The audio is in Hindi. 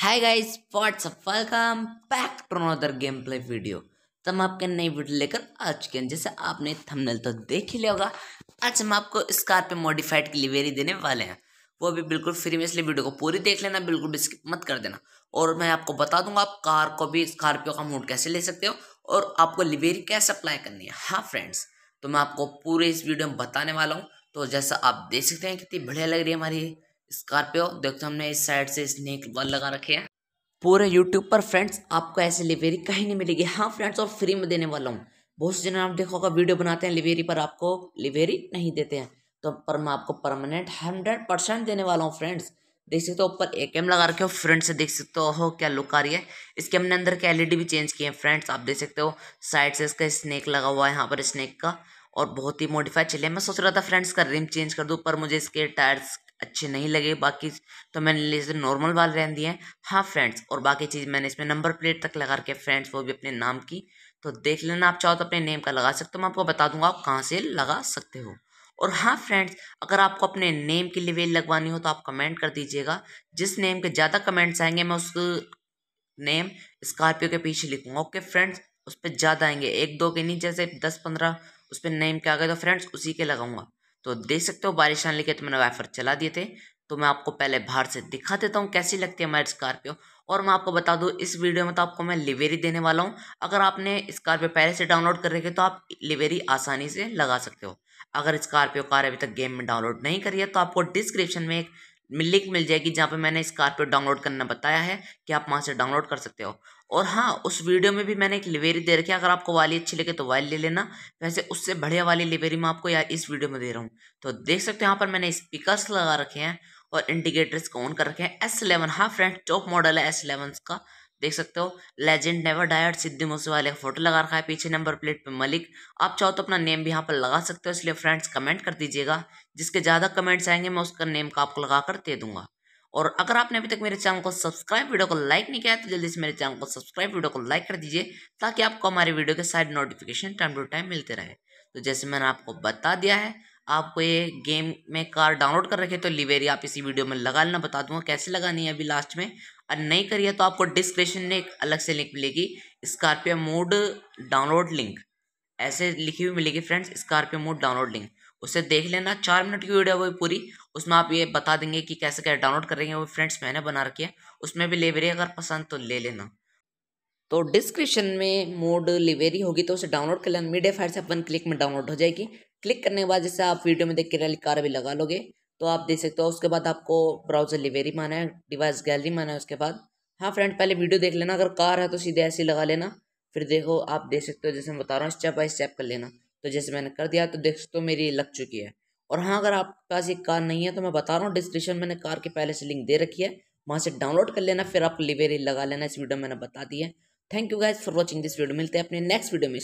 hi guys what's up welcome back to another game play video तो मैं आपके नई वीडियो लेकर आ चुके हैं जैसे आपने थंबनेल तो देख ही लिया होगा आज हम आपको स्कॉर्पियो मॉडिफाइड की लिवेरी देने वाले हैं वो भी बिल्कुल फ्री में इसलिए वीडियो को पूरी देख लेना बिल्कुल भी मत कर देना और मैं आपको बता दूंगा आप कार को भी स्कॉर्पियो का मूड कैसे ले सकते हो और आपको लिवेरी कैसे अप्लाई करनी है हाँ फ्रेंड्स तो मैं आपको पूरे इस वीडियो में बताने वाला हूँ तो जैसा आप देख सकते हैं कितनी बढ़िया लग रही है हमारी स्कॉर्पियो देखो हमने इस साइड से स्नेक बल लगा रखे हैं पूरे यूट्यूब पर फ्रेंड्स आपको ऐसे लिवेरी कहीं नहीं मिलेगी हाँ फ्रेंड्स और फ्री में देने वाला हूँ बहुत से जन आप देखोगा वीडियो बनाते हैं लिवेरी पर आपको लिवेरी नहीं देते हैं तो पर मैं आपको परमानेंट हंड्रेड परसेंट देने वाला हूँ फ्रेंड्स देख सकते हो ऊपर ए कैम लगा रखे हो फ्रंट से देख सकते हो क्या लुक आ रही है इसके हमने अंदर के एलईडी e भी चेंज किए हैं फ्रेंड्स आप देख सकते हो साइड से इसका स्नेक लगा हुआ है यहाँ पर स्नेक का और बहुत ही मॉडिफाइड चले मैं सोच रहा था फ्रेंड्स का रिम चेंज कर दूँ पर मुझे इसके टायर्स अच्छे नहीं लगे बाकी तो मैंने इसे नॉर्मल वाल रहने दिए हैं हाँ फ्रेंड्स और बाकी चीज़ मैंने इसमें नंबर प्लेट तक लगा रखे फ्रेंड्स वो भी अपने नाम की तो देख लेना आप चाहो तो अपने नेम का लगा सकते हो मैं आपको बता दूंगा आप कहाँ से लगा सकते हो और हाँ फ्रेंड्स अगर आपको अपने नेम के लिए वेल लगवानी हो तो आप कमेंट कर दीजिएगा जिस नेम के ज़्यादा कमेंट्स आएंगे मैं उस नेम स्कॉर्पियो के पीछे लिखूंगा ओके फ्रेंड्स उस पर ज़्यादा आएंगे एक दो के नहीं जैसे दस पंद्रह उस पर नेम के आ गए तो फ्रेंड्स उसी के लगाऊंगा तो देख सकते हो बारिश आने लगी तो मैंने वाइफर चला दिए थे तो मैं आपको पहले बाहर से दिखा देता हूँ कैसी लगती है हमारी स्कॉर्पियो और मैं आपको बता दूँ इस वीडियो में तो आपको मैं लिवेरी देने वाला हूँ अगर आपने स्कॉर्पियो पहले से डाउनलोड कर रखे तो आप लिवेरी आसानी से लगा सकते हो अगर स्कॉर्पियो कार अभी तक गेम में डाउनलोड नहीं करी है तो आपको डिस्क्रिप्शन में एक लिंक मिल जाएगी जहाँ पे मैंने स्कॉर्पियो डाउनलोड करना बताया है कि आप वहाँ से डाउनलोड कर सकते हो और हाँ उस वीडियो में भी मैंने एक लिवेरी दे रखी है अगर आपको वाली अच्छी लगे तो वाली ले लेना वैसे उससे बढ़िया वाली लिवेरी मैं आपको यार इस वीडियो में दे रहा हूँ तो देख सकते हो यहाँ पर मैंने स्पीकर्स लगा रखे हैं और इंडिकेटर्स को ऑन कर रखे हैं एस इलेवन हाँ फ्रेंड टॉप मॉडल है एस इलेवन का देख सकते हो legend never died Sidhu Moosewala का फोटो लगा रखा है पीछे नंबर प्लेट पे मलिक आप चाहो तो अपना नेम भी यहाँ पर लगा सकते हो इसलिए फ्रेंड्स कमेंट कर दीजिएगा जिसके ज़्यादा कमेंट्स आएंगे मैं उसका नेम का आपको लगा कर दे दूंगा और अगर आपने अभी तक मेरे चैनल को सब्सक्राइब वीडियो को लाइक नहीं किया तो जल्दी से मेरे चैनल को सब्सक्राइब वीडियो को लाइक कर दीजिए ताकि आपको हमारे वीडियो के side notification time to time मिलते रहे तो जैसे मैंने आपको बता दिया है आपको ये गेम में कार डाउनलोड कर रखे तो लिवेरी आप इसी वीडियो में लगा लेना बता दूंगा कैसे लगानी है अभी लास्ट में और नहीं करिए तो आपको डिस्क्रिप्शन में एक अलग से लिंक मिलेगी स्कॉर्पियो मोड डाउनलोड लिंक ऐसे लिखी हुई मिलेगी friends Scorpio mode download link उसे देख लेना चार मिनट की वीडियो है पूरी उसमें आप ये बता देंगे कि कैसे कैसे डाउनलोड करेंगे वो फ्रेंड्स मैंने बना रखी है उसमें भी लाइब्रेरी अगर पसंद तो ले लेना तो डिस्क्रिप्शन में मोड लाइब्रेरी होगी तो उसे डाउनलोड कर लेना मीडिया फायर से अपन क्लिक में डाउनलोड हो जाएगी क्लिक करने के बाद जैसे आप वीडियो में देख के रैली कार भी लगा लोगे तो आप देख सकते हो उसके बाद आपको ब्राउजर लिवेरी माना है डिवाइस गैलरी माना है उसके बाद हाँ फ्रेंड पहले वीडियो देख लेना अगर कार है तो सीधे ऐसे लगा लेना फिर देखो आप देख सकते हो जैसे मैं बता रहा हूँ स्टेप बाई स्टेप कर लेना तो जैसे मैंने कर दिया तो देख सकते हो मेरी लग चुकी है और हाँ अगर आपके पास एक कार नहीं है तो मैं बता रहा हूँ डिस्क्रिप्शन मैंने कार के पहले से लिंक दे रखी है वहाँ से डाउनलोड कर लेना फिर आप लिवेरी लगा लेना इस वीडियो मैंने बता दी है thank you guys for watching this video मिलते हैं अपने नेक्स्ट वीडियो में